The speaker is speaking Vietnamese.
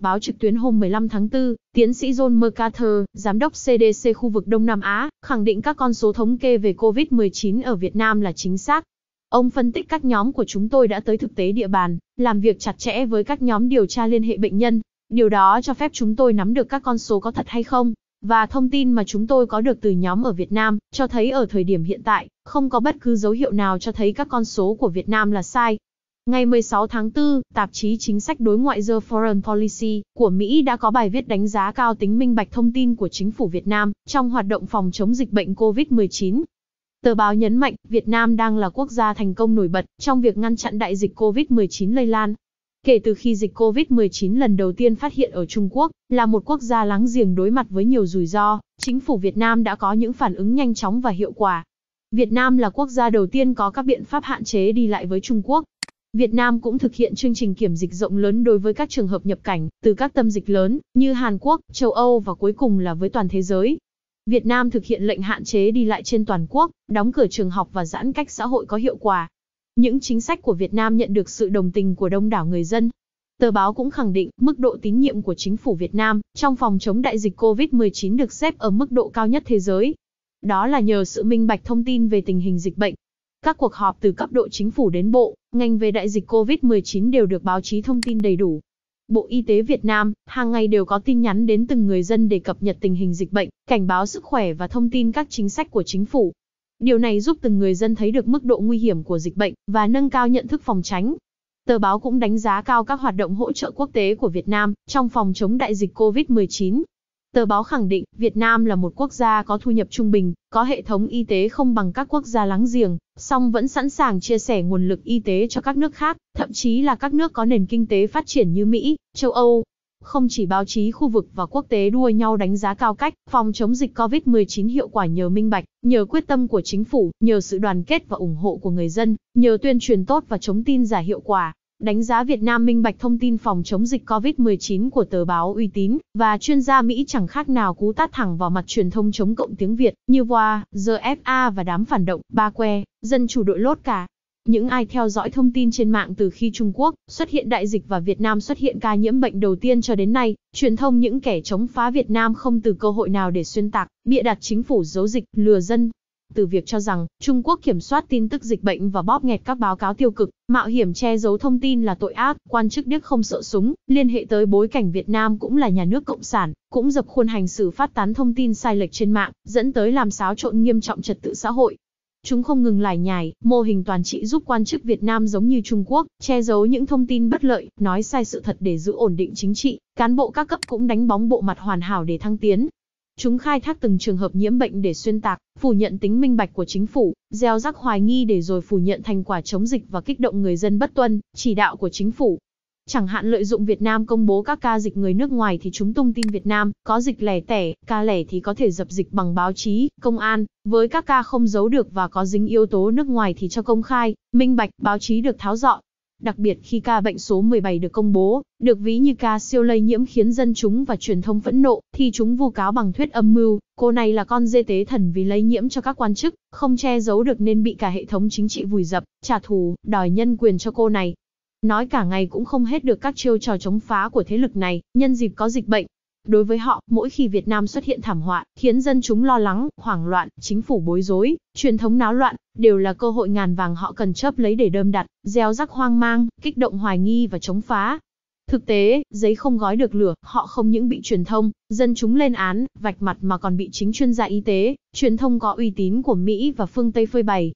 Báo trực tuyến hôm 15 tháng 4, tiến sĩ John MacArthur, giám đốc CDC khu vực Đông Nam Á, khẳng định các con số thống kê về COVID-19 ở Việt Nam là chính xác. Ông phân tích các nhóm của chúng tôi đã tới thực tế địa bàn, làm việc chặt chẽ với các nhóm điều tra liên hệ bệnh nhân. Điều đó cho phép chúng tôi nắm được các con số có thật hay không, và thông tin mà chúng tôi có được từ nhóm ở Việt Nam, cho thấy ở thời điểm hiện tại, không có bất cứ dấu hiệu nào cho thấy các con số của Việt Nam là sai. Ngày 16 tháng 4, tạp chí chính sách đối ngoại The Foreign Policy của Mỹ đã có bài viết đánh giá cao tính minh bạch thông tin của chính phủ Việt Nam trong hoạt động phòng chống dịch bệnh COVID-19. Tờ báo nhấn mạnh, Việt Nam đang là quốc gia thành công nổi bật trong việc ngăn chặn đại dịch COVID-19 lây lan. Kể từ khi dịch COVID-19 lần đầu tiên phát hiện ở Trung Quốc, là một quốc gia láng giềng đối mặt với nhiều rủi ro, chính phủ Việt Nam đã có những phản ứng nhanh chóng và hiệu quả. Việt Nam là quốc gia đầu tiên có các biện pháp hạn chế đi lại với Trung Quốc Việt Nam cũng thực hiện chương trình kiểm dịch rộng lớn đối với các trường hợp nhập cảnh từ các tâm dịch lớn như Hàn Quốc, châu Âu và cuối cùng là với toàn thế giới. Việt Nam thực hiện lệnh hạn chế đi lại trên toàn quốc, đóng cửa trường học và giãn cách xã hội có hiệu quả. Những chính sách của Việt Nam nhận được sự đồng tình của đông đảo người dân. Tờ báo cũng khẳng định mức độ tín nhiệm của chính phủ Việt Nam trong phòng chống đại dịch COVID-19 được xếp ở mức độ cao nhất thế giới. Đó là nhờ sự minh bạch thông tin về tình hình dịch bệnh. Các cuộc họp từ cấp độ chính phủ đến bộ, ngành về đại dịch COVID-19 đều được báo chí thông tin đầy đủ. Bộ Y tế Việt Nam hàng ngày đều có tin nhắn đến từng người dân để cập nhật tình hình dịch bệnh, cảnh báo sức khỏe và thông tin các chính sách của chính phủ. Điều này giúp từng người dân thấy được mức độ nguy hiểm của dịch bệnh và nâng cao nhận thức phòng tránh. Tờ báo cũng đánh giá cao các hoạt động hỗ trợ quốc tế của Việt Nam trong phòng chống đại dịch COVID-19. Tờ báo khẳng định, Việt Nam là một quốc gia có thu nhập trung bình, có hệ thống y tế không bằng các quốc gia láng giềng, song vẫn sẵn sàng chia sẻ nguồn lực y tế cho các nước khác, thậm chí là các nước có nền kinh tế phát triển như Mỹ, châu Âu. Không chỉ báo chí khu vực và quốc tế đua nhau đánh giá cao cách phòng chống dịch COVID-19 hiệu quả nhờ minh bạch, nhờ quyết tâm của chính phủ, nhờ sự đoàn kết và ủng hộ của người dân, nhờ tuyên truyền tốt và chống tin giả hiệu quả, đánh giá Việt Nam minh bạch thông tin phòng chống dịch COVID-19 của tờ báo uy tín, và chuyên gia Mỹ chẳng khác nào cú tát thẳng vào mặt truyền thông chống cộng tiếng Việt, như Wa, GFA và đám phản động, ba que, dân chủ đội lốt cả. Những ai theo dõi thông tin trên mạng từ khi Trung Quốc xuất hiện đại dịch và Việt Nam xuất hiện ca nhiễm bệnh đầu tiên cho đến nay, truyền thông những kẻ chống phá Việt Nam không từ cơ hội nào để xuyên tạc, bịa đặt chính phủ giấu dịch, lừa dân, từ việc cho rằng Trung Quốc kiểm soát tin tức dịch bệnh và bóp nghẹt các báo cáo tiêu cực, mạo hiểm che giấu thông tin là tội ác, quan chức Đức không sợ súng, liên hệ tới bối cảnh Việt Nam cũng là nhà nước cộng sản, cũng dập khuôn hành xử phát tán thông tin sai lệch trên mạng, dẫn tới làm xáo trộn nghiêm trọng trật tự xã hội. Chúng không ngừng lải nhải, mô hình toàn trị giúp quan chức Việt Nam giống như Trung Quốc, che giấu những thông tin bất lợi, nói sai sự thật để giữ ổn định chính trị, cán bộ các cấp cũng đánh bóng bộ mặt hoàn hảo để thăng tiến, Chúng khai thác từng trường hợp nhiễm bệnh để xuyên tạc, phủ nhận tính minh bạch của chính phủ, gieo rắc hoài nghi để rồi phủ nhận thành quả chống dịch và kích động người dân bất tuân, chỉ đạo của chính phủ. Chẳng hạn lợi dụng Việt Nam công bố các ca dịch người nước ngoài thì chúng tung tin Việt Nam, có dịch lẻ tẻ, ca lẻ thì có thể dập dịch bằng báo chí, công an, với các ca không giấu được và có dính yếu tố nước ngoài thì cho công khai, minh bạch, báo chí được tháo dọn, đặc biệt khi ca bệnh số 17 được công bố, được ví như ca siêu lây nhiễm khiến dân chúng và truyền thông phẫn nộ, thì chúng vu cáo bằng thuyết âm mưu, cô này là con dê tế thần vì lây nhiễm cho các quan chức, không che giấu được nên bị cả hệ thống chính trị vùi dập, trả thù, đòi nhân quyền cho cô này. Nói cả ngày cũng không hết được các chiêu trò chống phá của thế lực này, nhân dịp có dịch bệnh, Đối với họ, mỗi khi Việt Nam xuất hiện thảm họa, khiến dân chúng lo lắng, hoảng loạn, chính phủ bối rối, truyền thống náo loạn, đều là cơ hội ngàn vàng họ cần chớp lấy để đơm đặt, gieo rắc hoang mang, kích động hoài nghi và chống phá. Thực tế, giấy không gói được lửa, họ không những bị truyền thông, dân chúng lên án, vạch mặt mà còn bị chính chuyên gia y tế, truyền thông có uy tín của Mỹ và phương Tây phơi bày,